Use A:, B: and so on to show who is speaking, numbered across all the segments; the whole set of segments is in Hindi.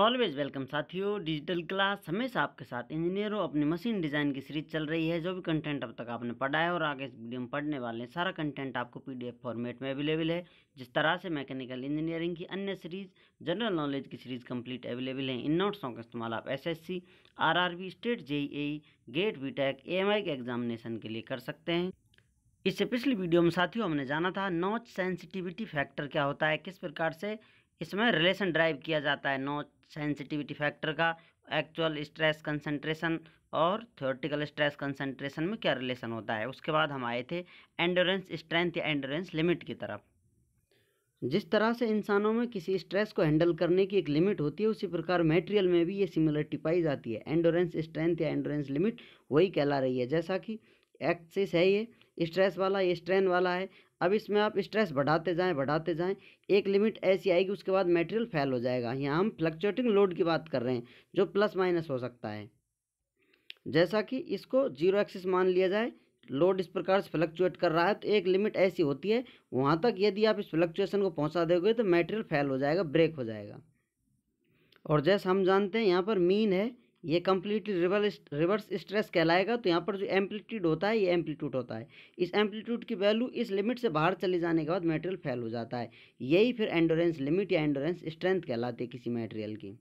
A: ऑलवेज वेलकम साथियों डिजिटल क्लास हमेशा आपके साथ इंजीनियरों अपनी मशीन डिज़ाइन की सीरीज चल रही है जो भी कंटेंट अब तक आपने पढ़ा है और आगे इस वीडियो में पढ़ने वाले हैं सारा कंटेंट आपको पीडीएफ फॉर्मेट में अवेलेबल है जिस तरह से मैकेनिकल इंजीनियरिंग की अन्य सीरीज जनरल नॉलेज की सीरीज कंप्लीट अवेलेबल है इन नोट्सों का इस्तेमाल आप S S state J GATE B tech के एग्जामिनेशन के लिए कर सकते हैं इससे पिछली वीडियो में साथियों हमने जाना था नॉच सेंसिटिविटी फैक्टर क्या होता है किस प्रकार से इसमें रिलेशन ड्राइव किया जाता है नो सेंसिटिविटी फैक्टर का एक्चुअल स्ट्रेस कंसंट्रेशन और थ्योरेटिकल स्ट्रेस कंसंट्रेशन में क्या रिलेशन होता है उसके बाद हम आए थे एंडोरेंस स्ट्रेंथ या एंडोरेंस लिमिट की तरफ जिस तरह से इंसानों में किसी स्ट्रेस को हैंडल करने की एक लिमिट होती है उसी प्रकार मेटेरियल में भी ये सिमिलरिटी पाई जाती है एंडोरेंस स्ट्रेंथ या एंडोरेंस लिमिट वही कहला रही है जैसा कि एक्सेस है ये स्ट्रेस वाला ये स्ट्रेन वाला है अब इसमें आप स्ट्रेस बढ़ाते जाएं बढ़ाते जाएं एक लिमिट ऐसी आएगी उसके बाद मटेरियल फैल हो जाएगा यहाँ हम फ्लक्चुएटिंग लोड की बात कर रहे हैं जो प्लस माइनस हो सकता है जैसा कि इसको जीरो एक्सिस मान लिया जाए लोड इस प्रकार से फ्लक्चुएट कर रहा है तो एक लिमिट ऐसी होती है वहाँ तक यदि आप इस फ्लक्चुएसन को पहुँचा दोगे तो मेटेरियल फैल हो जाएगा ब्रेक हो जाएगा और जैसा हम जानते हैं यहाँ पर मीन है ये कम्प्लीटली रिवर्स स्ट्रेस कहलाएगा तो यहाँ पर जो एम्पलीट्यूड होता है ये एम्पलीट्यूड होता है इस एम्पलीट्यूड की वैल्यू इस लिमिट से बाहर चले जाने के बाद मटेरियल फेल हो जाता है यही फिर एंडोरेंस लिमिट या एंडोरेंस स्ट्रेंथ कहलाती है किसी मटेरियल की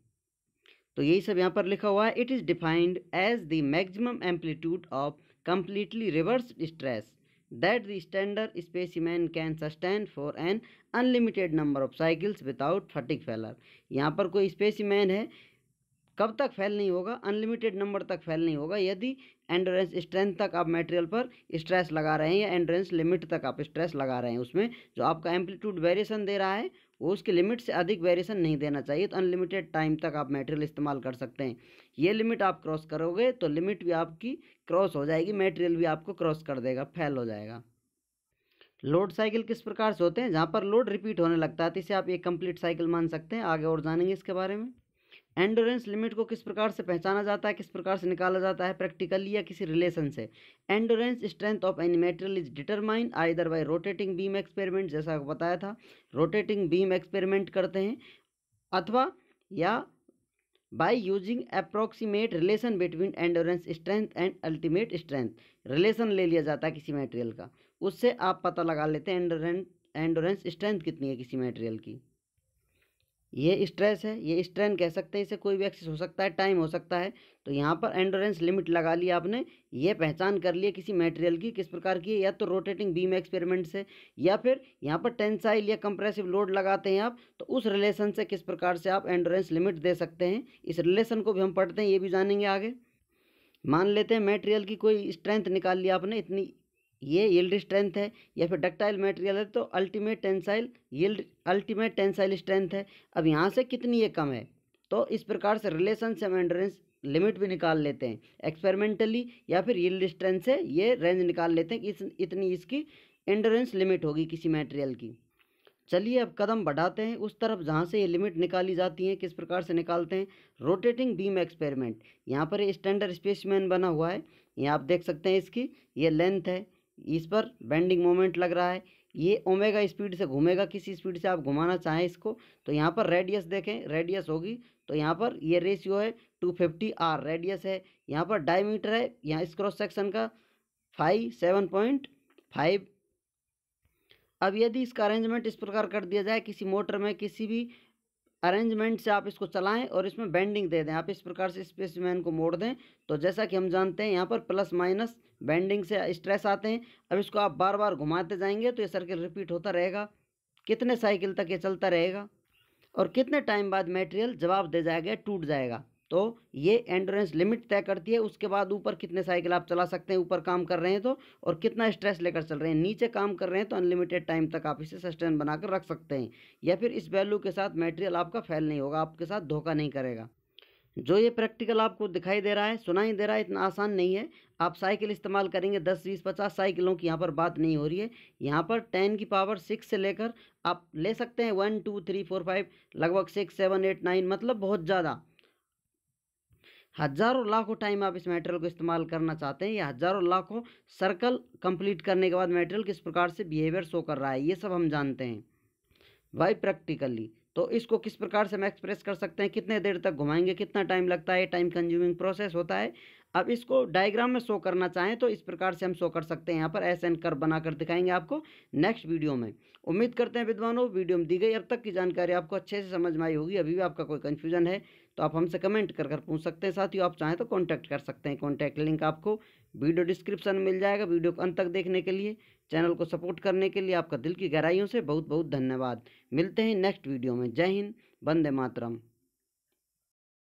A: तो यही सब यहाँ पर लिखा हुआ है it is defined as the maximum amplitude of completely reverse stress that the standard specimen can sustain for an unlimited number of cycles without fatigue failure यहाँ पर कोई मैन है कब तक फेल नहीं होगा अनलिमिटेड नंबर तक फेल नहीं होगा यदि एंड्रेंस स्ट्रेंथ तक आप मटेरियल पर स्ट्रेस लगा रहे हैं या एंड्रेंस लिमिट तक आप स्ट्रेस लगा रहे हैं उसमें जो आपका एम्पलीट्यूड वेरिएशन दे रहा है वो उसके लिमिट से अधिक वेरिएशन नहीं देना चाहिए तो अनलिमिटेड टाइम तक आप मटेरियल इस्तेमाल कर सकते हैं ये लिमिट आप क्रॉस करोगे तो लिमिट भी आपकी क्रॉस हो जाएगी मेटेरियल भी आपको क्रॉस कर देगा फेल हो जाएगा लोड साइकिल किस प्रकार से होते हैं जहाँ पर लोड रिपीट होने लगता है तो इसे आप एक कंप्लीट साइकिल मान सकते हैं आगे और जानेंगे इसके बारे में एंडोरेंस लिमिट को किस प्रकार से पहचाना जाता है किस प्रकार से निकाला जाता है प्रैक्टिकली या किसी रिलेशन से endurance strength of any material is determine either by rotating beam experiment जैसा आपको बताया था रोटेटिंग बीम एक्सपेरिमेंट करते हैं अथवा या by using approximate relation between endurance strength and ultimate strength relation ले लिया जाता है किसी मटेरियल का उससे आप पता लगा लेते हैं एंडोरेंस एंडोरेंस स्ट्रेंथ कितनी है किसी मेटेरियल की ये स्ट्रेस है ये स्ट्रेन कह सकते हैं इसे कोई भी एक्सेस हो सकता है टाइम हो सकता है तो यहाँ पर एंडोरेंस लिमिट लगा लिया आपने ये पहचान कर लिया किसी मटेरियल की किस प्रकार की या तो रोटेटिंग बीम एक्सपेरिमेंट से या फिर यहाँ पर टेंसाइल या कंप्रेसिव लोड लगाते हैं आप तो उस रिलेशन से किस प्रकार से आप एंडोरेंस लिमिट दे सकते हैं इस रिलेशन को भी हम पढ़ते हैं ये भी जानेंगे आगे मान लेते हैं मेटेरियल की कोई स्ट्रेंथ निकाल लिया आपने इतनी ये यील्ड स्ट्रेंथ है या फिर डक्टाइल मटेरियल है तो ultimate tensile yield ultimate tensile strength है अब यहाँ से कितनी ये कम है तो इस प्रकार से रिलेशन से एंडोरेंस लिमिट भी निकाल लेते हैं एक्सपेरिमेंटली या फिर यील्ड स्ट्रेंथ से ये रेंज निकाल लेते हैं कि इस इतनी इसकी एंडोरेंस लिमिट होगी किसी मटेरियल की चलिए अब कदम बढ़ाते हैं उस तरफ जहाँ से ये लिमिट निकाली जाती है किस प्रकार से निकालते हैं रोटेटिंग बीम एक्सपेरिमेंट यहाँ पर स्टैंडर्ड स्पेसमैन बना हुआ है यहाँ आप देख सकते हैं इसकी ये लेंथ है इस पर बेंडिंग मोमेंट लग रहा है ये ओमेगा स्पीड से घूमेगा किसी स्पीड से आप घुमाना चाहें इसको तो यहाँ पर रेडियस देखें रेडियस होगी तो यहाँ पर ये रेशियो है टू फिफ्टी आर रेडियस है यहाँ पर डायमीटर है यहाँ इस क्रॉस सेक्शन का फाइव सेवन पॉइंट फाइव अब यदि इसका अरेंजमेंट इस प्रकार कर दिया जाए किसी मोटर में किसी भी अरेंजमेंट से आप इसको चलाएं और इसमें बेंडिंग दे दें आप इस प्रकार से स्पेसमैन को मोड़ दें तो जैसा कि हम जानते हैं यहाँ पर प्लस माइनस बेंडिंग से स्ट्रेस आते हैं अब इसको आप बार बार घुमाते जाएंगे तो ये सर्किल रिपीट होता रहेगा कितने साइकिल तक ये चलता रहेगा और कितने टाइम बाद मटेरियल जवाब दे जाएगा टूट जाएगा तो ये एंडोरेंस लिमिट तय करती है उसके बाद ऊपर कितने साइकिल आप चला सकते हैं ऊपर काम कर रहे हैं तो और कितना स्ट्रेस लेकर चल रहे हैं नीचे काम कर रहे हैं तो अनलिमिटेड टाइम तक आप इसे सस्टेन बनाकर रख सकते हैं या फिर इस वैल्यू के साथ मेटेरियल आपका फ़ैल नहीं होगा आपके साथ धोखा नहीं करेगा जो ये प्रैक्टिकल आपको दिखाई दे रहा है सुनाई दे रहा है इतना आसान नहीं है आप साइकिल इस्तेमाल करेंगे दस बीस पचास साइकिलों की यहाँ पर बात नहीं हो रही है यहाँ पर टेन की पावर सिक्स से लेकर आप ले सकते हैं one two three four five लगभग सिक्स सेवन एट नाइन मतलब बहुत ज़्यादा हज़ारों लाखों टाइम आप इस मटेरियल को इस्तेमाल करना चाहते हैं या हज़ारों लाखों सर्कल कंप्लीट करने के बाद मटेरियल किस प्रकार से बिहेवियर शो कर रहा है ये सब हम जानते हैं बाई प्रैक्टिकली तो इसको किस प्रकार से हम एक्सप्रेस कर सकते हैं कितने देर तक घुमाएंगे कितना टाइम लगता है टाइम कंज्यूमिंग प्रोसेस होता है अब इसको डायग्राम में शो करना चाहें तो इस प्रकार से हम शो कर सकते हैं यहाँ पर एस एन कर बनाकर दिखाएंगे आपको नेक्स्ट वीडियो में उम्मीद करते हैं विद्वानों वीडियो में दी गई अब तक की जानकारी आपको अच्छे से समझ में आई होगी अभी भी आपका कोई कन्फ्यूजन है तो आप हमसे कमेंट कर कर पूछ सकते हैं साथियों आप चाहें तो कॉन्टैक्ट कर सकते हैं कॉन्टैक्ट लिंक आपको वीडियो डिस्क्रिप्शन में मिल जाएगा वीडियो को अंत तक देखने के लिए चैनल को सपोर्ट करने के लिए आपका दिल की गहराइयों से बहुत बहुत धन्यवाद मिलते हैं नेक्स्ट वीडियो में जय हिंद वंदे मातरम